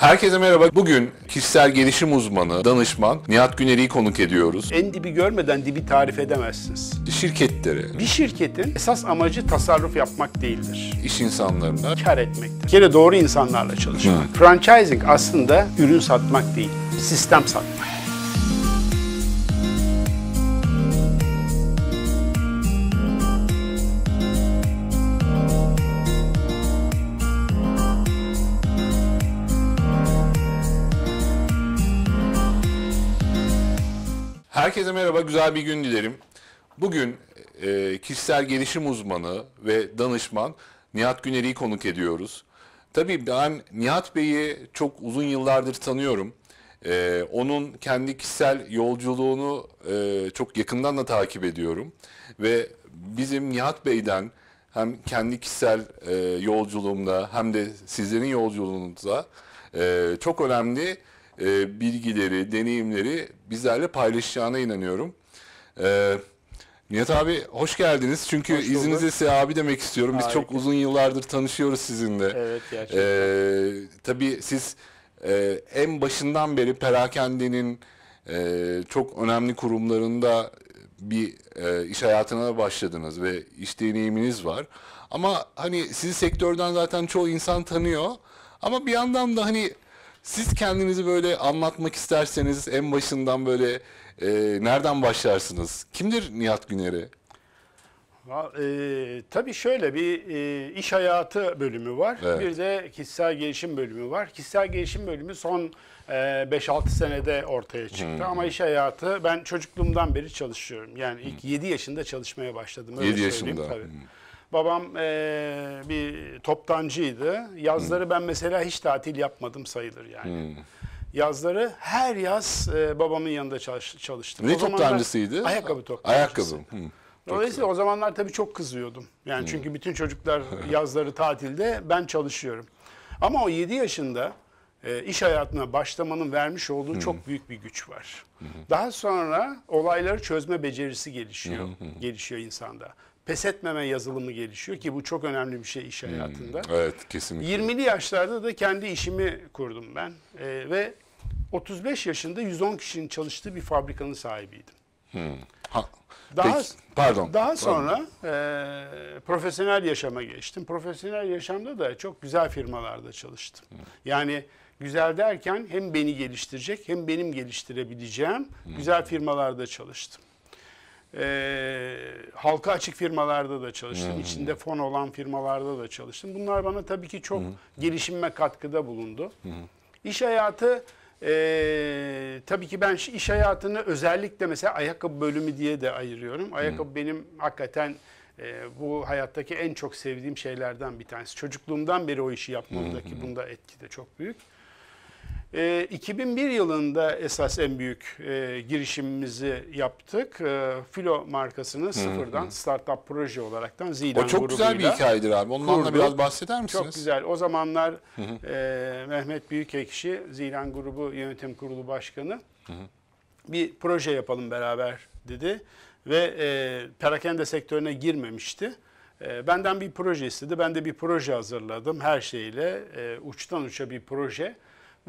Herkese merhaba. Bugün kişisel gelişim uzmanı, danışman Nihat Güneri'yi konuk ediyoruz. En dibi görmeden dibi tarif edemezsiniz. Şirketleri, Bir şirketin esas amacı tasarruf yapmak değildir. İş insanlarına Kar etmektir. Bir kere doğru insanlarla çalışmak. Franchising aslında ürün satmak değil, sistem satmak. Herkese merhaba, güzel bir gün dilerim. Bugün e, kişisel gelişim uzmanı ve danışman Nihat Güner'i konuk ediyoruz. Tabii ben Nihat Bey'i çok uzun yıllardır tanıyorum. E, onun kendi kişisel yolculuğunu e, çok yakından da takip ediyorum. Ve bizim Nihat Bey'den hem kendi kişisel e, yolculuğumda hem de sizlerin yolculuğunuzda e, çok önemli e, bilgileri, deneyimleri bizlerle paylaşacağına inanıyorum. E, Nihat abi hoş geldiniz. Çünkü hoş izninizle size abi demek istiyorum. Biz Harika. çok uzun yıllardır tanışıyoruz sizinle. Evet e, gerçekten. E, tabii siz e, en başından beri Perakende'nin e, çok önemli kurumlarında bir e, iş hayatına başladınız ve iş deneyiminiz var. Ama hani sizi sektörden zaten çoğu insan tanıyor. Ama bir yandan da hani siz kendinizi böyle anlatmak isterseniz en başından böyle e, nereden başlarsınız? Kimdir Nihat Güner'i? E, tabii şöyle bir e, iş hayatı bölümü var. Evet. Bir de kişisel gelişim bölümü var. Kişisel gelişim bölümü son e, 5-6 senede ortaya çıktı. Hmm. Ama iş hayatı ben çocukluğumdan beri çalışıyorum. Yani ilk hmm. 7 yaşında çalışmaya başladım. Öyle 7 yaşında. Tabii. Hmm. Babam e, bir toptancıydı. Yazları hmm. ben mesela hiç tatil yapmadım sayılır yani. Hmm. Yazları her yaz e, babamın yanında çalış, çalıştım. Ne toptancısıydı? Ayakkabı toptancısı. Ayakkabı. Hmm. Dolayısıyla o zamanlar tabii çok kızıyordum. Yani hmm. çünkü bütün çocuklar yazları tatilde ben çalışıyorum. Ama o 7 yaşında e, iş hayatına başlamanın vermiş olduğu hmm. çok büyük bir güç var. Hmm. Daha sonra olayları çözme becerisi gelişiyor. Hmm. Gelişiyor insanda pes etmeme yazılımı gelişiyor ki bu çok önemli bir şey iş hmm, hayatında. Hmm, evet kesinlikle. 20'li yaşlarda da kendi işimi kurdum ben e, ve 35 yaşında 110 kişinin çalıştığı bir fabrikanın sahibiydim. Hmm. Ha. Daha, Peki, pardon. Daha sonra pardon. E, profesyonel yaşama geçtim. Profesyonel yaşamda da çok güzel firmalarda çalıştım. Hmm. Yani güzel derken hem beni geliştirecek hem benim geliştirebileceğim hmm. güzel firmalarda çalıştım e, halka açık firmalarda da çalıştım. Hmm. İçinde fon olan firmalarda da çalıştım. Bunlar bana tabii ki çok hmm. gelişime katkıda bulundu. Hmm. İş hayatı e, tabii ki ben iş hayatını özellikle mesela ayakkabı bölümü diye de ayırıyorum. Hmm. Ayakkabı hmm. benim hakikaten e, bu hayattaki en çok sevdiğim şeylerden bir tanesi. Çocukluğumdan beri o işi yapmamdaki hmm. bunda etki de çok büyük. E, ee, 2001 yılında esas en büyük e, girişimimizi yaptık. E, Filo markasını hmm. sıfırdan startup proje olaraktan Zilan grubuyla. O çok grubuyla güzel bir hikayedir abi. Ondan kurduk. da biraz bahseder misiniz? Çok güzel. O zamanlar hı hı. e, Mehmet Büyükekşi, Zilan grubu yönetim kurulu başkanı hı hı. bir proje yapalım beraber dedi. Ve e, perakende sektörüne girmemişti. E, benden bir proje istedi. Ben de bir proje hazırladım her şeyle. E, uçtan uça bir proje. Hı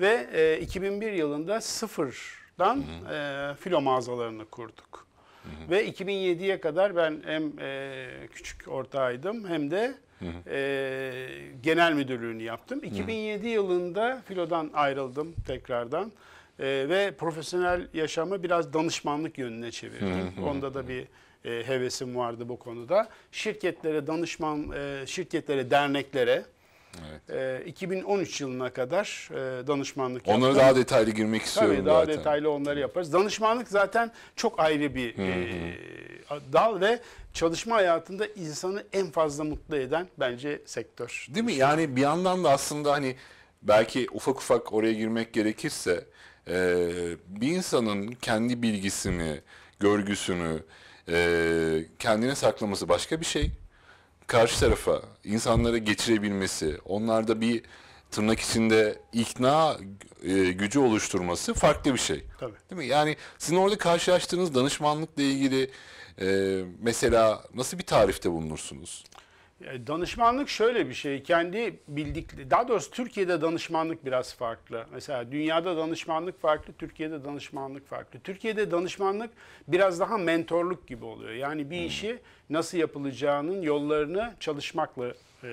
ve e, 2001 yılında sıfırdan e, filo mağazalarını kurduk. Hı hı. Ve 2007'ye kadar ben hem e, küçük ortağıydım hem de hı hı. E, genel müdürlüğünü yaptım. 2007 hı hı. yılında filodan ayrıldım tekrardan e, ve profesyonel yaşamı biraz danışmanlık yönüne çevirdim. Hı hı. Onda da bir e, hevesim vardı bu konuda. Şirketlere danışman, e, şirketlere, derneklere Evet. E, ee, 2013 yılına kadar e, danışmanlık Onlara yaptım. daha detaylı girmek istiyorum Tabii daha zaten. detaylı onları yaparız. Danışmanlık zaten çok ayrı bir e, dal ve çalışma hayatında insanı en fazla mutlu eden bence sektör. Değil mi? Yani bir yandan da aslında hani belki ufak ufak oraya girmek gerekirse e, bir insanın kendi bilgisini, görgüsünü e, kendine saklaması başka bir şey karşı tarafa insanlara geçirebilmesi, onlarda bir tırnak içinde ikna e, gücü oluşturması farklı bir şey. Tabii. Değil mi? Yani sizin orada karşılaştığınız danışmanlıkla ilgili e, mesela nasıl bir tarifte bulunursunuz? E, danışmanlık şöyle bir şey. Kendi bildik daha doğrusu Türkiye'de danışmanlık biraz farklı. Mesela dünyada danışmanlık farklı, Türkiye'de danışmanlık farklı. Türkiye'de danışmanlık biraz daha mentorluk gibi oluyor. Yani bir işi nasıl yapılacağının yollarını çalışmakla e,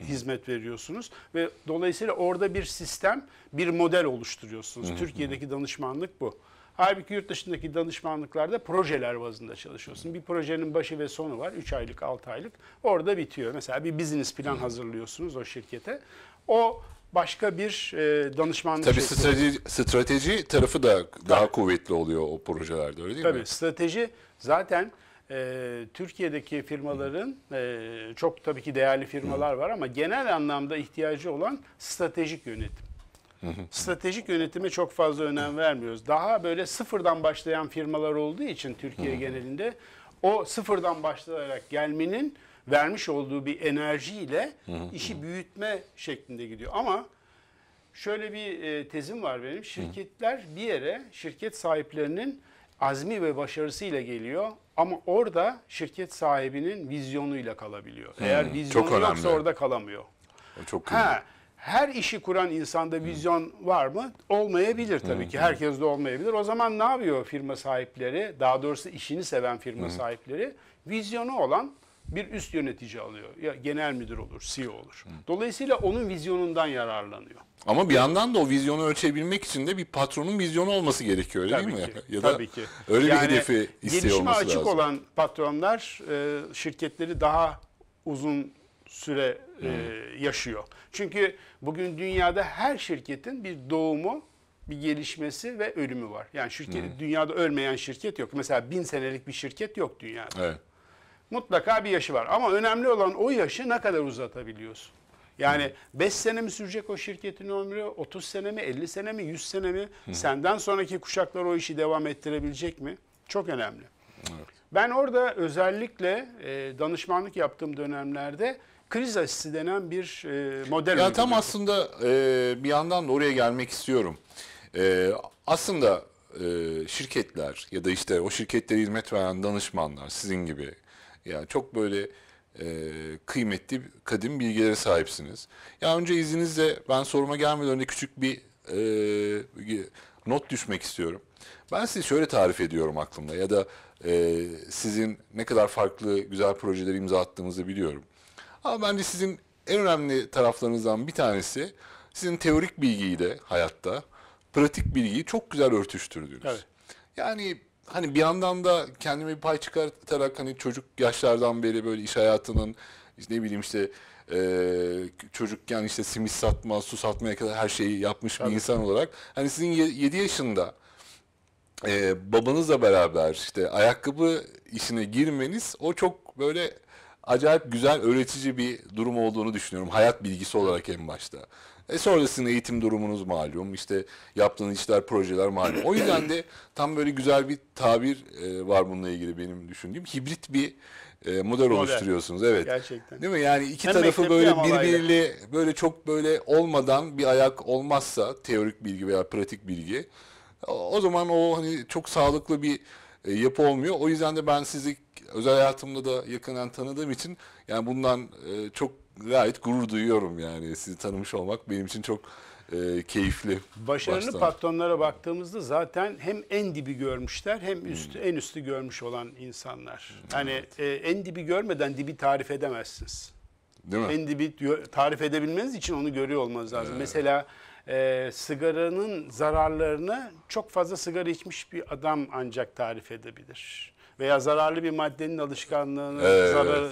hizmet veriyorsunuz ve dolayısıyla orada bir sistem, bir model oluşturuyorsunuz. Türkiye'deki danışmanlık bu. Halbuki yurt dışındaki danışmanlıklarda projeler bazında çalışıyorsun. Bir projenin başı ve sonu var. 3 aylık, 6 aylık. Orada bitiyor. Mesela bir business plan hazırlıyorsunuz o şirkete. O başka bir e, danışmanlık Tabii strateji, strateji tarafı da daha Tabii. kuvvetli oluyor o projelerde öyle değil Tabii, mi? Tabii strateji zaten e, Türkiye'deki firmaların e, çok tabii ki değerli firmalar var ama genel anlamda ihtiyacı olan stratejik yönetim. Stratejik yönetime çok fazla önem vermiyoruz. Daha böyle sıfırdan başlayan firmalar olduğu için Türkiye genelinde o sıfırdan başlayarak gelmenin vermiş olduğu bir enerjiyle işi büyütme şeklinde gidiyor. Ama şöyle bir e, tezim var benim. Şirketler bir yere şirket sahiplerinin azmi ve başarısıyla geliyor ama orada şirket sahibinin vizyonuyla kalabiliyor. Eğer vizyonu çok yoksa orada kalamıyor. O çok ha, önemli her işi kuran insanda vizyon var mı? Olmayabilir tabii Hı. ki. Herkes de olmayabilir. O zaman ne yapıyor firma sahipleri? Daha doğrusu işini seven firma Hı. sahipleri vizyonu olan bir üst yönetici alıyor. Ya genel müdür olur, CEO olur. Dolayısıyla onun vizyonundan yararlanıyor. Ama bir yandan da o vizyonu ölçebilmek için de bir patronun vizyonu olması gerekiyor öyle tabii değil ki, mi? ya da tabii ki. Öyle yani, bir hedefi istiyor olması lazım. Gelişime açık olan patronlar e, şirketleri daha uzun süre e, yaşıyor. Çünkü bugün dünyada her şirketin bir doğumu, bir gelişmesi ve ölümü var. Yani şirket, dünyada ölmeyen şirket yok. Mesela bin senelik bir şirket yok dünyada. Evet. Mutlaka bir yaşı var. Ama önemli olan o yaşı ne kadar uzatabiliyorsun. Yani 5 sene mi sürecek o şirketin ömrü, 30 sene mi, 50 sene mi, 100 sene mi? Hı. Senden sonraki kuşaklar o işi devam ettirebilecek mi? Çok önemli. Evet. Ben orada özellikle e, danışmanlık yaptığım dönemlerde kriz aşısı denen bir e, model. Ya tam aslında e, bir yandan da oraya gelmek istiyorum. E, aslında e, şirketler ya da işte o şirketlere hizmet veren danışmanlar sizin gibi yani çok böyle e, kıymetli kadim bilgilere sahipsiniz. Ya önce izninizle ben soruma gelmeden önce küçük bir e, not düşmek istiyorum. Ben sizi şöyle tarif ediyorum aklımda ya da e, sizin ne kadar farklı güzel projeleri imza attığınızı biliyorum. Ama bence sizin en önemli taraflarınızdan bir tanesi sizin teorik bilgiyi de hayatta pratik bilgiyi çok güzel örtüştürdünüz. Evet. Yani hani bir yandan da kendime bir pay çıkartarak hani çocuk yaşlardan beri böyle iş hayatının işte ne bileyim işte e, çocukken işte simit satma, su satmaya kadar her şeyi yapmış evet. bir insan olarak hani sizin 7 yaşında e, babanızla beraber işte ayakkabı işine girmeniz o çok böyle acayip güzel öğretici bir durum olduğunu düşünüyorum. Hayat bilgisi olarak en başta. E sonrasında eğitim durumunuz malum. işte yaptığınız işler, projeler malum. O yüzden de tam böyle güzel bir tabir e, var bununla ilgili benim düşündüğüm. Hibrit bir e, model, model oluşturuyorsunuz. Evet. Gerçekten. Değil mi? Yani iki Hem tarafı böyle birbirli böyle çok böyle olmadan bir ayak olmazsa teorik bilgi veya pratik bilgi o zaman o hani çok sağlıklı bir e, yapı olmuyor. O yüzden de ben sizi özel hayatımda da yakından tanıdığım için yani bundan e, çok gayet gurur duyuyorum yani sizi tanımış olmak benim için çok e, keyifli. Başarılı patronlara baktığımızda zaten hem en dibi görmüşler hem hmm. üstü hmm. en üstü görmüş olan insanlar. Yani hmm, evet. e, en dibi görmeden dibi tarif edemezsiniz. Değil mi? En dibi tarif edebilmeniz için onu görüyor olmanız lazım. Evet. Mesela e, sigaranın zararlarını çok fazla sigara içmiş bir adam ancak tarif edebilir veya zararlı bir maddenin alışkanlığını, evet. zararı,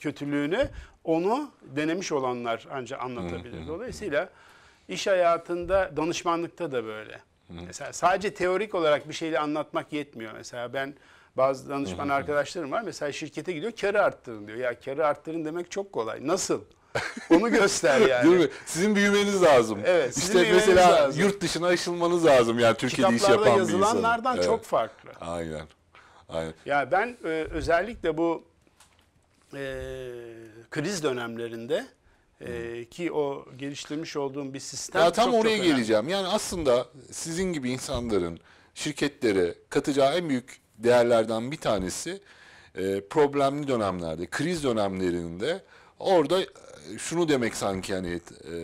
kötülüğünü onu denemiş olanlar ancak anlatabilir. Dolayısıyla iş hayatında danışmanlıkta da böyle. Mesela sadece teorik olarak bir şeyi anlatmak yetmiyor. Mesela ben bazı danışman arkadaşlarım var. Mesela şirkete gidiyor karı arttırın diyor. Ya karı arttırın demek çok kolay. Nasıl? Onu göster yani. Değil mi? Sizin büyümeniz lazım. Evet. Sizin büyümeniz mesela lazım. yurt dışına aşılmanız lazım yani Türkiye'de iş yapan bir insan. Kitaplarda yazılanlardan evet. çok farklı. Aynen. Ya ben e, özellikle bu e, kriz dönemlerinde e, hmm. ki o geliştirmiş olduğum bir sistem ya tam çok, oraya çok geleceğim. Yani aslında sizin gibi insanların şirketlere katacağı en büyük değerlerden bir tanesi e, problemli dönemlerde, kriz dönemlerinde orada e, şunu demek sanki hani e,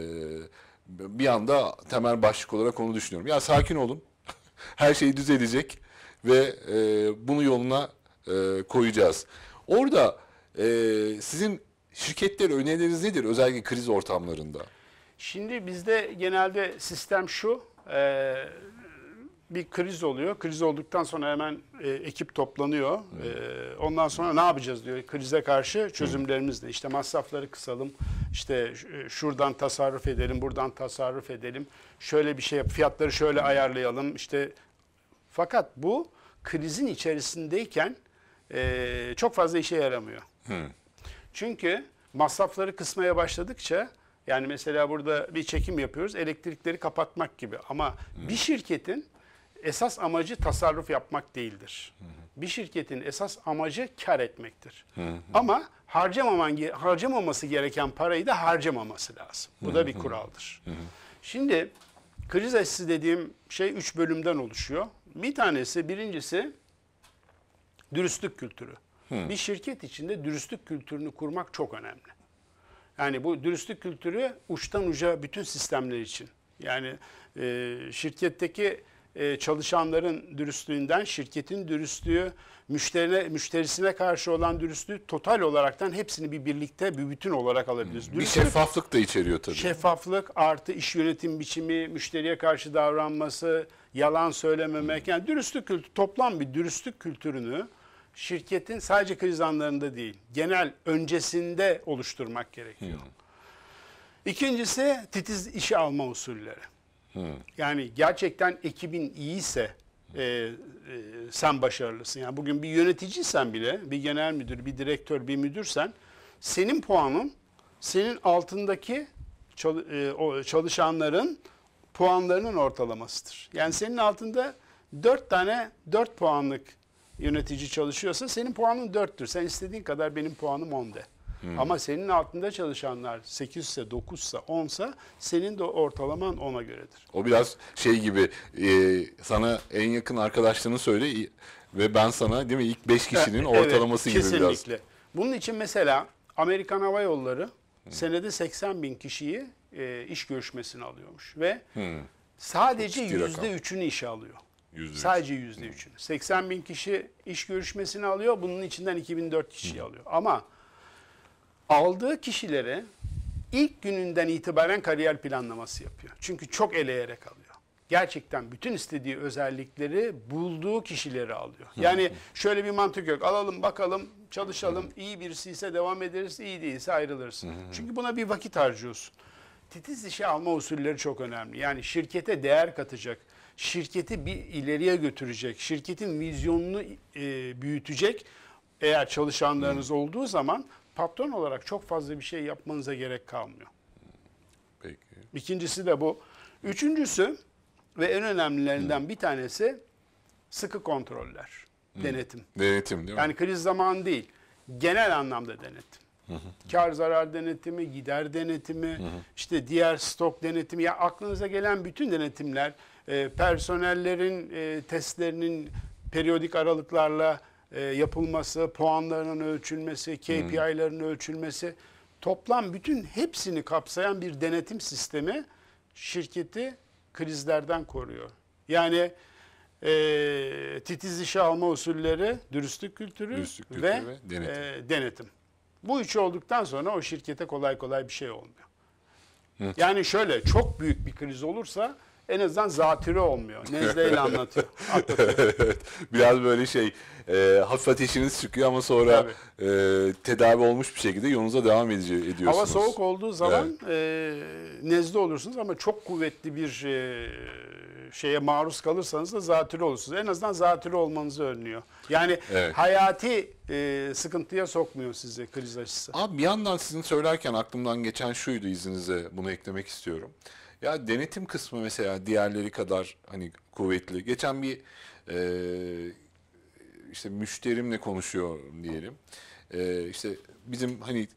bir anda temel başlık olarak onu düşünüyorum. Ya sakin olun. Her şey düzelecek ve e, bunu yoluna e, koyacağız. Orada e, sizin şirketler önerileriniz nedir özellikle kriz ortamlarında? Şimdi bizde genelde sistem şu, e, bir kriz oluyor. Kriz olduktan sonra hemen e, ekip toplanıyor. E, ondan sonra ne yapacağız diyor. Krize karşı çözümlerimiz ne? İşte masrafları kısalım. işte e, şuradan tasarruf edelim, buradan tasarruf edelim. Şöyle bir şey yap, fiyatları şöyle ayarlayalım. işte. Fakat bu krizin içerisindeyken e, çok fazla işe yaramıyor. Hmm. Çünkü masrafları kısmaya başladıkça yani mesela burada bir çekim yapıyoruz elektrikleri kapatmak gibi ama hmm. bir şirketin esas amacı tasarruf yapmak değildir. Hı Bir şirketin esas amacı kar etmektir. Hı Ama harcamaman harcamaması gereken parayı da harcamaması lazım. Bu hı da bir kuraldır. hı. Şimdi Kriz esisi dediğim şey üç bölümden oluşuyor. Bir tanesi birincisi dürüstlük kültürü. Hı. Hmm. Bir şirket içinde dürüstlük kültürünü kurmak çok önemli. Yani bu dürüstlük kültürü uçtan uca bütün sistemler için. Yani e, şirketteki e, çalışanların dürüstlüğünden şirketin dürüstlüğü, müşterine, müşterisine karşı olan dürüstlüğü total olaraktan hepsini bir birlikte bir bütün olarak alabiliriz. bir Dürüstlük, şeffaflık da içeriyor tabii. Şeffaflık artı iş yönetim biçimi, müşteriye karşı davranması, yalan söylememek. Hmm. Yani dürüstlük kültürü, toplam bir dürüstlük kültürünü şirketin sadece kriz anlarında değil, genel öncesinde oluşturmak gerekiyor. Hmm. İkincisi titiz işe alma usulleri. Yani gerçekten ekibin iyiyse e, e, sen başarılısın. Yani bugün bir yöneticiysen bile, bir genel müdür, bir direktör, bir müdürsen senin puanın senin altındaki e, çalışanların puanlarının ortalamasıdır. Yani senin altında 4 tane 4 puanlık yönetici çalışıyorsa senin puanın 4'tür. Sen istediğin kadar benim puanım 10 de. Hmm. Ama senin altında çalışanlar 8 ise 9 ise 10 ise senin de ortalaman ona göredir. O biraz şey gibi e, sana en yakın arkadaşlığını söyle ve ben sana değil mi ilk 5 kişinin ortalaması evet, gibi biraz. Kesinlikle. Bunun için mesela Amerikan Hava Yolları hmm. senede 80 bin kişiyi e, iş görüşmesine alıyormuş ve hmm. sadece yüzde üçünü işe alıyor. %3. Sadece yüzde hmm. üçünü. 80 bin kişi iş görüşmesini alıyor. Bunun içinden 2004 kişi hmm. alıyor. Ama aldığı kişilere ilk gününden itibaren kariyer planlaması yapıyor. Çünkü çok eleyerek alıyor. Gerçekten bütün istediği özellikleri bulduğu kişileri alıyor. Yani şöyle bir mantık yok. Alalım bakalım çalışalım İyi birisi ise devam ederiz iyi değilse ayrılırsın. Çünkü buna bir vakit harcıyorsun. Titiz işe alma usulleri çok önemli. Yani şirkete değer katacak, şirketi bir ileriye götürecek, şirketin vizyonunu e, büyütecek eğer çalışanlarınız olduğu zaman patron olarak çok fazla bir şey yapmanıza gerek kalmıyor. Peki. İkincisi de bu. Üçüncüsü ve en önemlilerinden Hı. bir tanesi sıkı kontroller, Hı. denetim. Denetim değil mi? Yani kriz zamanı değil, genel anlamda denetim. Kar zarar denetimi, gider denetimi, hı. işte diğer stok denetimi. Ya aklınıza gelen bütün denetimler, e, personellerin e, testlerinin periyodik aralıklarla e, yapılması, puanlarının ölçülmesi, KPI'ların ölçülmesi toplam bütün hepsini kapsayan bir denetim sistemi şirketi krizlerden koruyor. Yani e, titiz işe alma usulleri, dürüstlük kültürü, dürüstlük kültürü ve, ve denetim. E, denetim. Bu üçü olduktan sonra o şirkete kolay kolay bir şey olmuyor. Hı. Yani şöyle çok büyük bir kriz olursa en azından zatürre olmuyor. Nezleyle anlatıyor. evet, biraz böyle şey e, hafif ateşiniz çıkıyor ama sonra e, tedavi olmuş bir şekilde yolunuza devam edici, ediyorsunuz. Hava soğuk olduğu zaman evet. e, nezle olursunuz ama çok kuvvetli bir e, şeye maruz kalırsanız da zatürre olursunuz. En azından zatürre olmanızı önlüyor. Yani evet. hayati e, sıkıntıya sokmuyor sizi kriz açısı. Abi bir yandan sizin söylerken aklımdan geçen şuydu izninizle bunu eklemek istiyorum. Ya denetim kısmı mesela diğerleri kadar hani kuvvetli. Geçen bir e, işte müşterimle konuşuyorum diyelim. E, işte bizim hani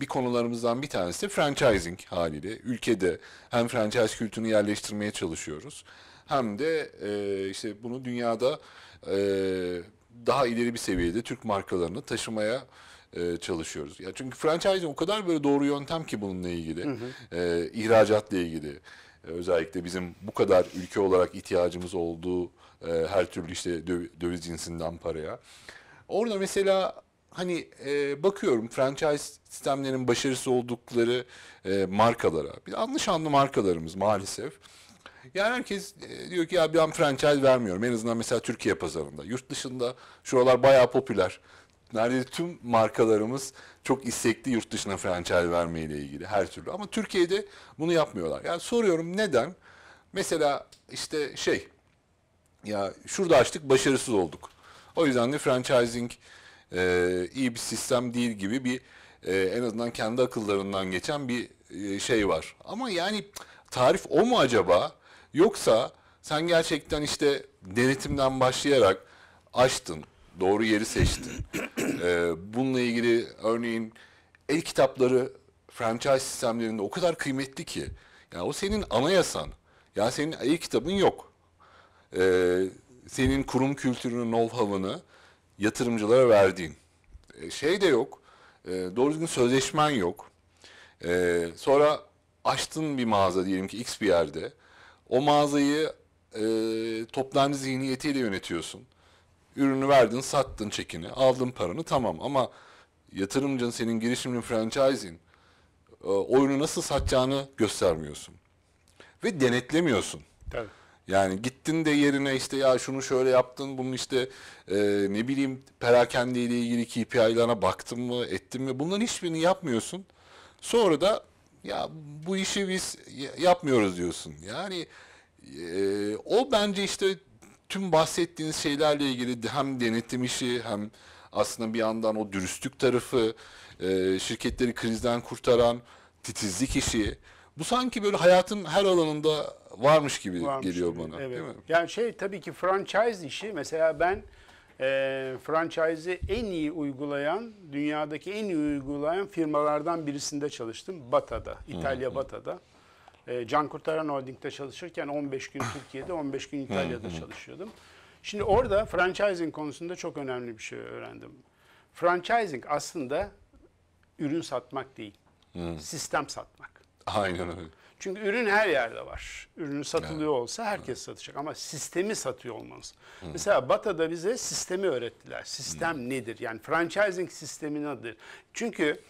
bir konularımızdan bir tanesi de franchising haliyle. Ülkede hem franchise kültürünü yerleştirmeye çalışıyoruz hem de e, işte bunu dünyada e, daha ileri bir seviyede Türk markalarını taşımaya çalışıyoruz e, çalışıyoruz. Ya çünkü franchising o kadar böyle doğru yöntem ki bununla ilgili. Hı hı. E, ihracatla ilgili. E, özellikle bizim bu kadar ülke olarak ihtiyacımız olduğu e, her türlü işte döviz cinsinden paraya. Orada mesela hani e, bakıyorum franchise sistemlerinin başarısı oldukları e, markalara. Bir yanlış anlı markalarımız maalesef. Yani herkes e, diyor ki ya ben franchise vermiyorum. En azından mesela Türkiye pazarında. Yurt dışında şuralar bayağı popüler neredeyse tüm markalarımız çok istekli yurt dışına franchise ile ilgili her türlü. Ama Türkiye'de bunu yapmıyorlar. Yani soruyorum neden? Mesela işte şey ya şurada açtık başarısız olduk. O yüzden de franchising e, iyi bir sistem değil gibi bir e, en azından kendi akıllarından geçen bir e, şey var. Ama yani tarif o mu acaba? Yoksa sen gerçekten işte denetimden başlayarak açtın, Doğru yeri seçti. ee, bununla ilgili örneğin el kitapları franchise sistemlerinde o kadar kıymetli ki. Yani o senin anayasan. Yani senin el kitabın yok. Ee, senin kurum kültürünü, know-how'ını yatırımcılara verdiğin. Ee, şey de yok. E, doğru düzgün sözleşmen yok. E, sonra açtın bir mağaza diyelim ki X bir yerde. O mağazayı e, toptancı zihniyetiyle yönetiyorsun. Ürünü verdin, sattın çekini, aldın paranı tamam ama yatırımcın senin girişimin franchising e, oyunu nasıl satacağını göstermiyorsun. Ve denetlemiyorsun. Tabii. Yani gittin de yerine işte ya şunu şöyle yaptın, bunun işte e, ne bileyim perakende ile ilgili KPI'larına baktın mı, ettin mi? Bunların hiçbirini yapmıyorsun. Sonra da ya bu işi biz yapmıyoruz diyorsun. Yani e, o bence işte tüm bahsettiğiniz şeylerle ilgili hem denetim işi hem aslında bir yandan o dürüstlük tarafı, e, şirketleri krizden kurtaran titizlik işi. Bu sanki böyle hayatın her alanında varmış gibi varmış geliyor gibi. bana. Evet. Değil mi? Yani şey tabii ki franchise işi mesela ben e, franchise'i en iyi uygulayan, dünyadaki en iyi uygulayan firmalardan birisinde çalıştım. Bata'da, İtalya Hı-hı. Bata'da. E, Can Kurtaran Holding'de çalışırken 15 gün Türkiye'de, 15 gün İtalya'da çalışıyordum. Şimdi orada franchising konusunda çok önemli bir şey öğrendim. Franchising aslında ürün satmak değil, sistem satmak. Aynen öyle. Çünkü ürün her yerde var. Ürünü satılıyor evet. olsa herkes evet. satacak ama sistemi satıyor olmanız. Hı. Mesela Bata'da bize sistemi öğrettiler. Sistem Hı. nedir? Yani franchising sistemi nedir? Çünkü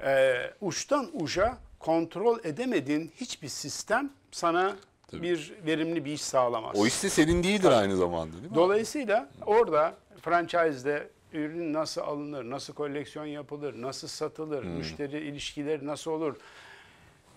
e, uçtan uca kontrol edemediğin hiçbir sistem sana Tabii. bir verimli bir iş sağlamaz. O iş de senin değildir Tabii. aynı zamanda değil mi? Dolayısıyla Hı. orada franchise'de ürün nasıl alınır, nasıl koleksiyon yapılır, nasıl satılır, hmm. müşteri ilişkileri nasıl olur?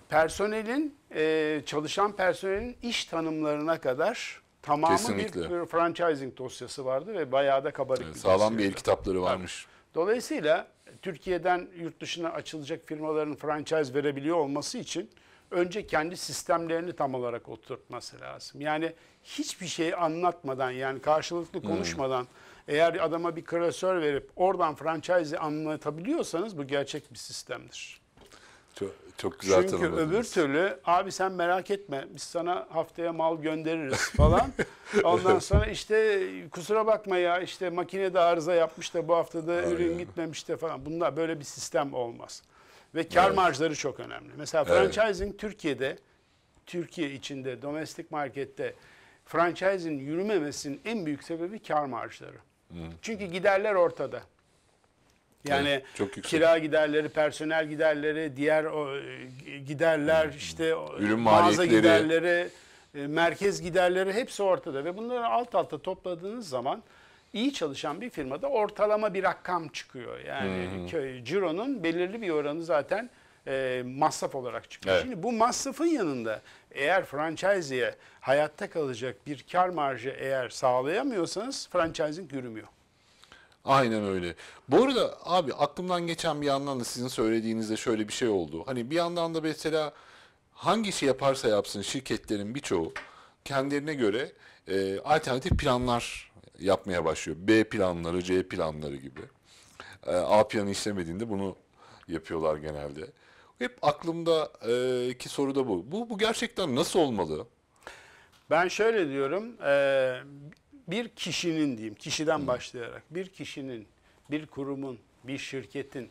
Personelin, e, çalışan personelin iş tanımlarına kadar tamamı Kesinlikle. bir e, franchising dosyası vardı ve bayağı da kabarık evet, bir Sağlam bir el kitapları varmış. Dolayısıyla Türkiye'den yurt dışına açılacak firmaların franchise verebiliyor olması için önce kendi sistemlerini tam olarak oturtması lazım. Yani hiçbir şey anlatmadan yani karşılıklı hmm. konuşmadan hmm. eğer adama bir klasör verip oradan franchise'i anlatabiliyorsanız bu gerçek bir sistemdir. Çok, çok güzel Çünkü tanımladınız. öbür türlü abi sen merak etme biz sana haftaya mal göndeririz falan. Ondan sonra işte kusura bakma ya işte makine de arıza yapmış da bu haftada Aynen. ürün gitmemiş de falan. Bunlar böyle bir sistem olmaz. Ve kar evet. marjları çok önemli. Mesela evet. franchising Türkiye'de Türkiye içinde domestik markette franchising yürümemesinin en büyük sebebi kar marjları. Hı. Çünkü giderler ortada. Yani evet, çok kira giderleri, personel giderleri, diğer o, e, giderler, işte Ürün mağaza giderleri, e, merkez giderleri hepsi ortada ve bunları alt alta topladığınız zaman iyi çalışan bir firmada ortalama bir rakam çıkıyor. Yani hmm. köy cironun belirli bir oranı zaten e, masraf olarak çıkıyor. Evet. Şimdi bu masrafın yanında eğer franchise'ye hayatta kalacak bir kar marjı eğer sağlayamıyorsanız franchising yürümüyor. Aynen öyle. Bu arada abi aklımdan geçen bir yandan da sizin söylediğinizde şöyle bir şey oldu. Hani bir yandan da mesela hangi işi yaparsa yapsın şirketlerin birçoğu kendilerine göre e, alternatif planlar yapmaya başlıyor. B planları, C planları gibi. E, A planı işlemediğinde bunu yapıyorlar genelde. Hep aklımdaki e, soru da bu. Bu, bu gerçekten nasıl olmalı? Ben şöyle diyorum, e, bir kişinin diyeyim, kişiden başlayarak bir kişinin, bir kurumun, bir şirketin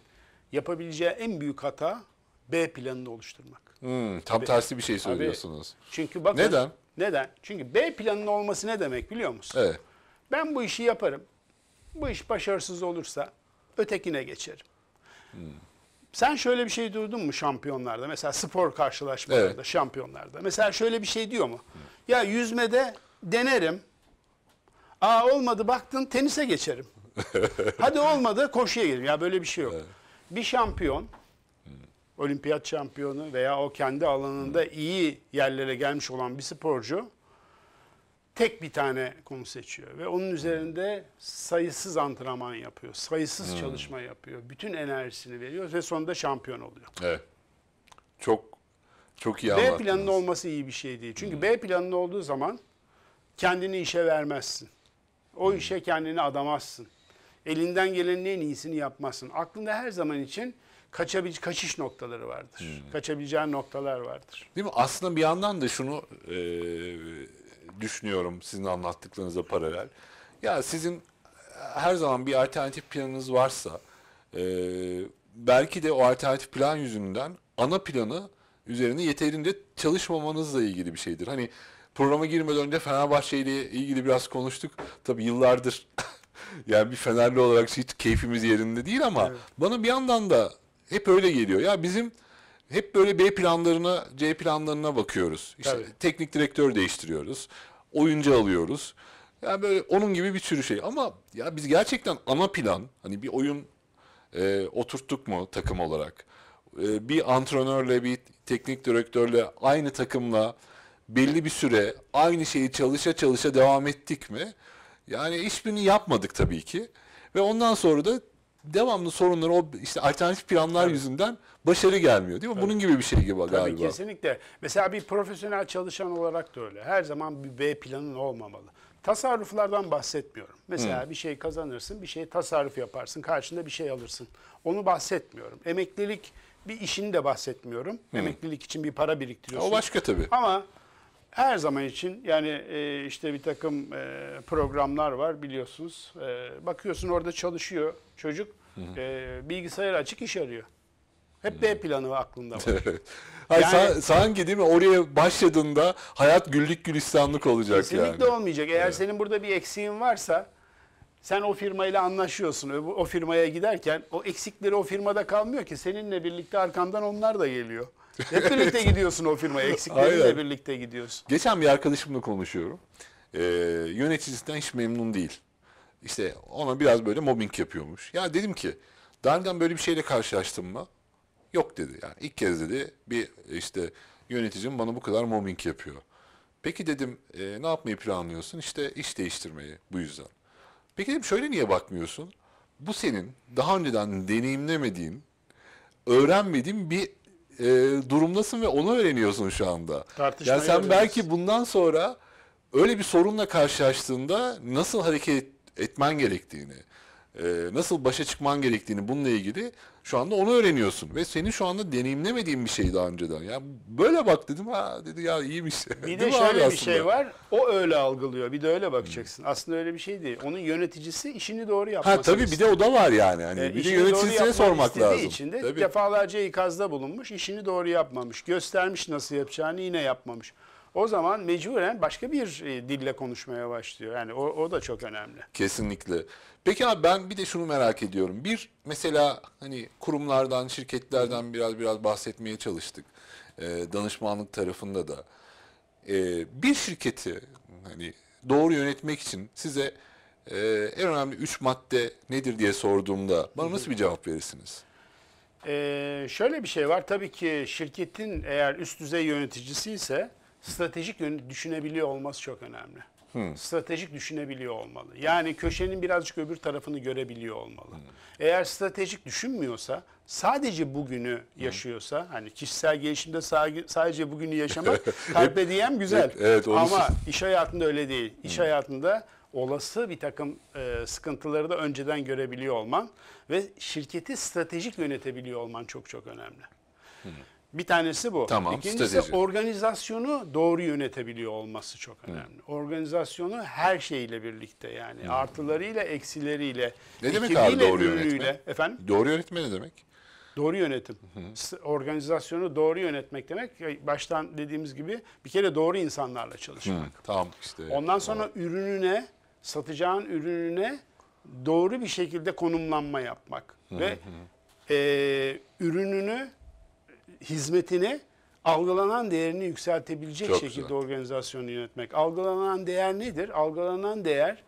yapabileceği en büyük hata B planını oluşturmak. Hmm, tam Tabii. tersi bir şey söylüyorsunuz. Tabii. Çünkü bakın. Neden? Neden? Çünkü B planının olması ne demek biliyor musun? Evet. Ben bu işi yaparım. Bu iş başarısız olursa ötekine geçerim. Hmm. Sen şöyle bir şey duydun mu şampiyonlarda? Mesela spor karşılaşmalarında, evet. şampiyonlarda. Mesela şöyle bir şey diyor mu? Hmm. Ya yüzmede denerim Aa olmadı baktın tenise geçerim. Hadi olmadı koşuya gidelim. Ya böyle bir şey yok. Evet. Bir şampiyon hmm. olimpiyat şampiyonu veya o kendi alanında hmm. iyi yerlere gelmiş olan bir sporcu tek bir tane konu seçiyor ve onun hmm. üzerinde sayısız antrenman yapıyor, sayısız hmm. çalışma yapıyor, bütün enerjisini veriyor ve sonunda şampiyon oluyor. Evet. Çok çok iyi B planının olması iyi bir şey değil. Çünkü hmm. B planının olduğu zaman kendini işe vermezsin. O işe kendini adamazsın. Elinden gelenin en iyisini yapmazsın. Aklında her zaman için kaçabil kaçış noktaları vardır. Hmm. Kaçabileceğin noktalar vardır. Değil mi? Aslında bir yandan da şunu e, düşünüyorum sizin anlattıklarınıza paralel. Ya sizin her zaman bir alternatif planınız varsa e, belki de o alternatif plan yüzünden ana planı üzerine yeterince çalışmamanızla ilgili bir şeydir. Hani Programa girmeden önce Fenerbahçe ile ilgili biraz konuştuk. Tabii yıllardır yani bir Fenerli olarak hiç keyfimiz yerinde değil ama evet. bana bir yandan da hep öyle geliyor. Ya bizim hep böyle B planlarına, C planlarına bakıyoruz. İşte Tabii. teknik direktör değiştiriyoruz. Oyuncu alıyoruz. Yani böyle onun gibi bir sürü şey. Ama ya biz gerçekten ana plan, hani bir oyun e, oturttuk mu takım olarak? E, bir antrenörle, bir teknik direktörle, aynı takımla belli bir süre aynı şeyi çalışa çalışa devam ettik mi? Yani hiçbirini yapmadık tabii ki. Ve ondan sonra da devamlı sorunları o işte alternatif planlar evet. yüzünden başarı gelmiyor değil mi? Evet. Bunun gibi bir şey gibi Tabii galiba. Tabii kesinlikle. Mesela bir profesyonel çalışan olarak da öyle. Her zaman bir B planın olmamalı. Tasarruflardan bahsetmiyorum. Mesela hmm. bir şey kazanırsın, bir şey tasarruf yaparsın, karşında bir şey alırsın. Onu bahsetmiyorum. Emeklilik bir işini de bahsetmiyorum. Hmm. Emeklilik için bir para biriktiriyorsun. O başka tabii. Ama her zaman için yani e, işte bir takım e, programlar var biliyorsunuz. E, bakıyorsun orada çalışıyor çocuk. E, bilgisayar açık iş arıyor. Hep B planı aklında var. Evet. Hayır, yani, sanki değil mi oraya başladığında hayat güllük gülistanlık olacak kesinlikle yani. Kesinlikle olmayacak. Eğer evet. senin burada bir eksiğin varsa sen o firmayla anlaşıyorsun. O firmaya giderken o eksikleri o firmada kalmıyor ki. Seninle birlikte arkandan onlar da geliyor. Hep birlikte gidiyorsun o firma. eksikleriyle birlikte gidiyorsun. Geçen bir arkadaşımla konuşuyorum. Ee, yöneticisinden hiç memnun değil. İşte ona biraz böyle mobbing yapıyormuş. Ya dedim ki daha önce böyle bir şeyle karşılaştım mı? Yok dedi yani ilk kez dedi bir işte yöneticim bana bu kadar mobbing yapıyor. Peki dedim e, ne yapmayı planlıyorsun? İşte iş değiştirmeyi bu yüzden. Peki dedim şöyle niye bakmıyorsun? Bu senin daha önceden deneyimlemediğin, öğrenmediğin bir e, durumdasın ve onu öğreniyorsun şu anda. Tartışmayı yani sen öğreniyoruz. belki bundan sonra öyle bir sorunla karşılaştığında nasıl hareket etmen gerektiğini, ee, nasıl başa çıkman gerektiğini bununla ilgili şu anda onu öğreniyorsun ve senin şu anda deneyimlemediğin bir şey daha önceden. Ya böyle bak dedim ha dedi ya iyiymiş. Bir de şöyle bir şey var. O öyle algılıyor. Bir de öyle bakacaksın. Hmm. Aslında öyle bir şey değil. Onun yöneticisi işini doğru yapması. Ha tabii istiyor. bir de o da var yani. Hani ee, bir de yöneticisine sormak lazım. için tabii. defalarca ikazda bulunmuş, işini doğru yapmamış, göstermiş nasıl yapacağını yine yapmamış o zaman mecburen başka bir e, dille konuşmaya başlıyor. Yani o, o da çok önemli. Kesinlikle. Peki abi ben bir de şunu merak ediyorum. Bir mesela hani kurumlardan, şirketlerden biraz biraz bahsetmeye çalıştık. E, danışmanlık tarafında da. E, bir şirketi hani doğru yönetmek için size e, en önemli üç madde nedir diye sorduğumda bana nasıl bir cevap verirsiniz? Ee, şöyle bir şey var. Tabii ki şirketin eğer üst düzey yöneticisi ise stratejik düşünebiliyor olması çok önemli. Hmm. Stratejik düşünebiliyor olmalı. Yani köşenin birazcık öbür tarafını görebiliyor olmalı. Hmm. Eğer stratejik düşünmüyorsa, sadece bugünü hmm. yaşıyorsa, hani kişisel gelişimde sadece bugünü yaşamak kalple diyem güzel. evet, onu... Ama iş hayatında öyle değil. İş hmm. hayatında olası bir takım e, sıkıntıları da önceden görebiliyor olman ve şirketi stratejik yönetebiliyor olman çok çok önemli. Hmm. Bir tanesi bu. Tamam, İkincisi strateji. organizasyonu doğru yönetebiliyor olması çok önemli. Hı. Organizasyonu her şeyle birlikte yani Hı. Hmm. artılarıyla, eksileriyle, ne demek abi doğru yönetme? Efendim? Doğru yönetme ne demek? Doğru yönetim. Hı Organizasyonu doğru yönetmek demek e, baştan dediğimiz gibi bir kere doğru insanlarla çalışmak. Hı, tamam işte. Ondan sonra tamam. ürününe, satacağın ürününe doğru bir şekilde konumlanma yapmak hı ve hı. E, ürününü hizmetini algılanan değerini yükseltebilecek Çok şekilde güzel. organizasyonu yönetmek. Algılanan değer nedir? Algılanan değer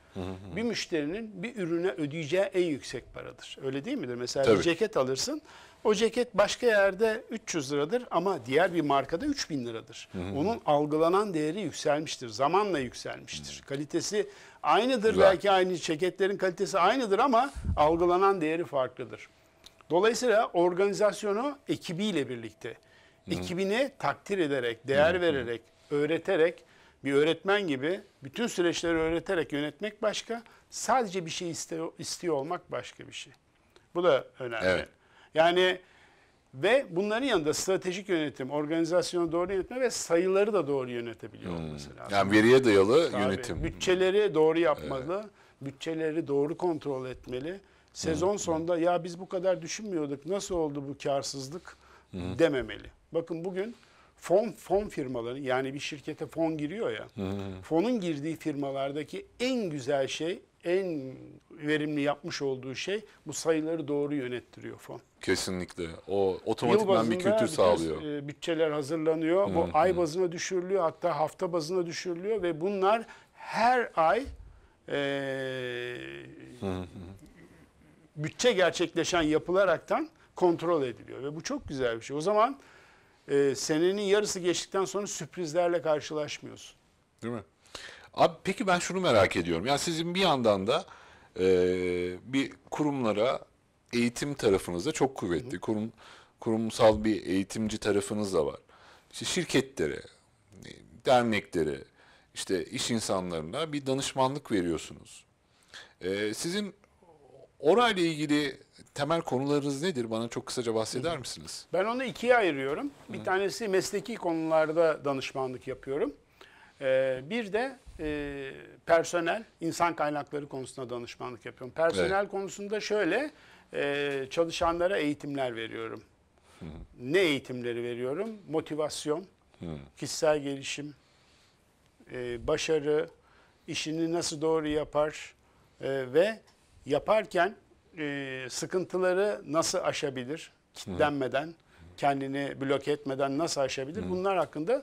bir müşterinin bir ürüne ödeyeceği en yüksek paradır. Öyle değil midir? Mesela Tabii. bir ceket alırsın. O ceket başka yerde 300 liradır ama diğer bir markada 3000 liradır. Onun algılanan değeri yükselmiştir. Zamanla yükselmiştir. Kalitesi aynıdır. Güzel. Belki aynı ceketlerin kalitesi aynıdır ama algılanan değeri farklıdır. Dolayısıyla organizasyonu ekibiyle birlikte, ekibini takdir ederek, değer vererek, öğreterek, bir öğretmen gibi bütün süreçleri öğreterek yönetmek başka, sadece bir şey istiyor, istiyor olmak başka bir şey. Bu da önemli. Evet. Yani ve bunların yanında stratejik yönetim, organizasyonu doğru yönetme ve sayıları da doğru yönetebiliyor hmm. olması lazım. Yani veriye dayalı Tabii. yönetim. Bütçeleri doğru yapmalı, evet. bütçeleri doğru kontrol etmeli. Sezon sonunda ya biz bu kadar düşünmüyorduk nasıl oldu bu karsızlık dememeli. Bakın bugün fon fon firmaları yani bir şirkete fon giriyor ya. Fonun girdiği firmalardaki en güzel şey en verimli yapmış olduğu şey bu sayıları doğru yönettiriyor fon. Kesinlikle. O otomatikman bir kültür sağlıyor. E, bütçeler hazırlanıyor. Hı, bu ay bazına düşürülüyor hatta hafta bazına düşürülüyor ve bunlar her ay e, hı, bütçe gerçekleşen yapılaraktan kontrol ediliyor. Ve bu çok güzel bir şey. O zaman e, senenin yarısı geçtikten sonra sürprizlerle karşılaşmıyorsun. Değil mi? Abi peki ben şunu merak ediyorum. Yani sizin bir yandan da e, bir kurumlara eğitim tarafınızda çok kuvvetli. Hı. Kurum kurumsal bir eğitimci tarafınız da var. İşte şirketlere, derneklere, işte iş insanlarına bir danışmanlık veriyorsunuz. Ee, sizin Orayla ilgili temel konularınız nedir? Bana çok kısaca bahseder misiniz? Ben onu ikiye ayırıyorum. Bir Hı. tanesi mesleki konularda danışmanlık yapıyorum. Ee, bir de e, personel, insan kaynakları konusunda danışmanlık yapıyorum. Personel evet. konusunda şöyle, e, çalışanlara eğitimler veriyorum. Hı. Ne eğitimleri veriyorum? Motivasyon, Hı. kişisel gelişim, e, başarı, işini nasıl doğru yapar e, ve yaparken e, sıkıntıları nasıl aşabilir? Kitlenmeden, kendini bloke etmeden nasıl aşabilir? Bunlar hakkında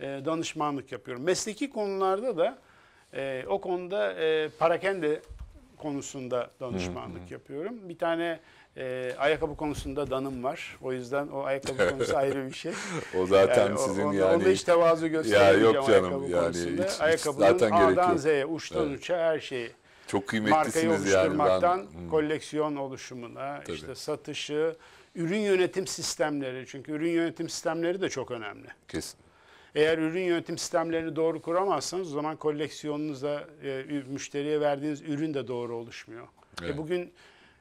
e, danışmanlık yapıyorum. Mesleki konularda da e, o konuda e, parakende konusunda danışmanlık yapıyorum. Bir tane e, ayakkabı konusunda danım var. O yüzden o ayakkabı konusu ayrı bir şey. o zaten yani, sizin onda, yani. Onda hiç tevazu göstermeyeceğim ya yok canım, ayakkabı yani konusunda. Hiç, hiç Ayakkabının zaten A'dan gerek yok. Z'ye, uçtan evet. uça her şeyi çok kıymetlisiniz markayı oluşturmaktan ben, hmm. koleksiyon oluşumuna, Tabii. işte satışı, ürün yönetim sistemleri. Çünkü ürün yönetim sistemleri de çok önemli. Kesin. Eğer ürün yönetim sistemlerini doğru kuramazsanız o zaman koleksiyonunuza e, müşteriye verdiğiniz ürün de doğru oluşmuyor. E, evet. E bugün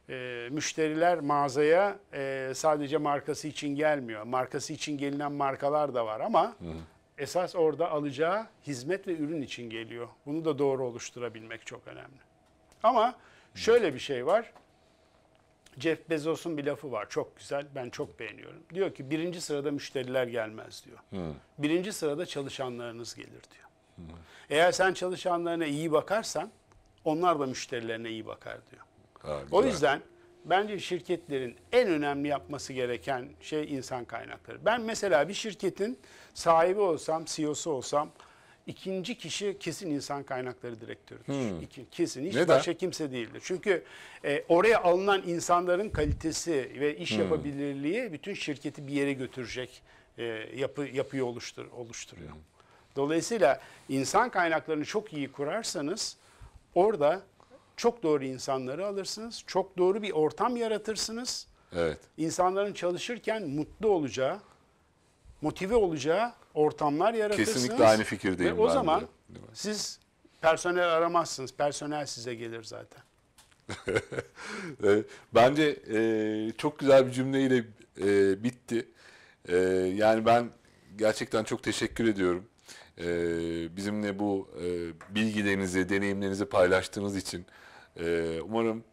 e, müşteriler mağazaya e, sadece markası için gelmiyor. Markası için gelinen markalar da var ama Hı. esas orada alacağı hizmet ve ürün için geliyor. Bunu da doğru oluşturabilmek çok önemli. Ama şöyle bir şey var. Jeff Bezos'un bir lafı var çok güzel ben çok beğeniyorum. Diyor ki birinci sırada müşteriler gelmez diyor. Hı. Birinci sırada çalışanlarınız gelir diyor. Hı. Eğer sen çalışanlarına iyi bakarsan onlar da müşterilerine iyi bakar diyor. Ha, o yüzden bence şirketlerin en önemli yapması gereken şey insan kaynakları. Ben mesela bir şirketin sahibi olsam, CEO'su olsam ikinci kişi kesin insan kaynakları direktörüdür. Hmm. İki, kesin hiç başka kimse değildir. Çünkü e, oraya alınan insanların kalitesi ve iş hmm. yapabilirliği bütün şirketi bir yere götürecek e, yapı yapıyı oluştur, oluşturuyor. Hmm. Dolayısıyla insan kaynaklarını çok iyi kurarsanız orada çok doğru insanları alırsınız. Çok doğru bir ortam yaratırsınız. Evet. İnsanların çalışırken mutlu olacağı, motive olacağı ortamlar yaratırsınız. Kesinlikle aynı fikirdeyim. Ve o zaman de. siz personel aramazsınız. Personel size gelir zaten. E, bence e, çok güzel bir cümleyle e, bitti. E, yani ben gerçekten çok teşekkür ediyorum. E, bizimle bu e, bilgilerinizi, deneyimlerinizi paylaştığınız için. E, umarım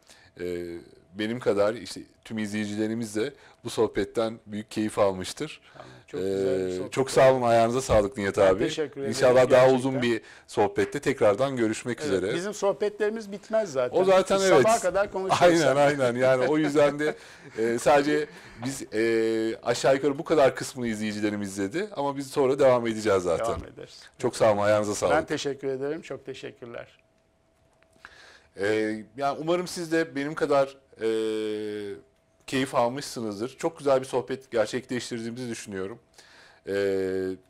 e, benim kadar işte tüm izleyicilerimiz de bu sohbetten büyük keyif almıştır. Yani çok, ee, güzel çok sağ olun. Ayağınıza sağlık Nihat abi. Teşekkür ederim. İnşallah daha uzun bir sohbette tekrardan görüşmek evet, üzere. Bizim sohbetlerimiz bitmez zaten. O zaten Biz evet. Sabaha kadar konuşuyoruz. Aynen aynen. Yani o yüzden de e, sadece biz e, aşağı yukarı bu kadar kısmını izleyicilerimiz izledi ama biz sonra devam edeceğiz zaten. Devam ederiz. Çok sağ olun. Ayağınıza sağlık. Ben teşekkür ederim. Çok teşekkürler. Ee, yani umarım siz de benim kadar e, keyif almışsınızdır. Çok güzel bir sohbet gerçekleştirdiğimizi düşünüyorum. E,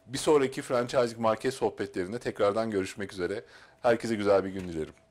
bir sonraki franchising market sohbetlerinde tekrardan görüşmek üzere. Herkese güzel bir gün dilerim.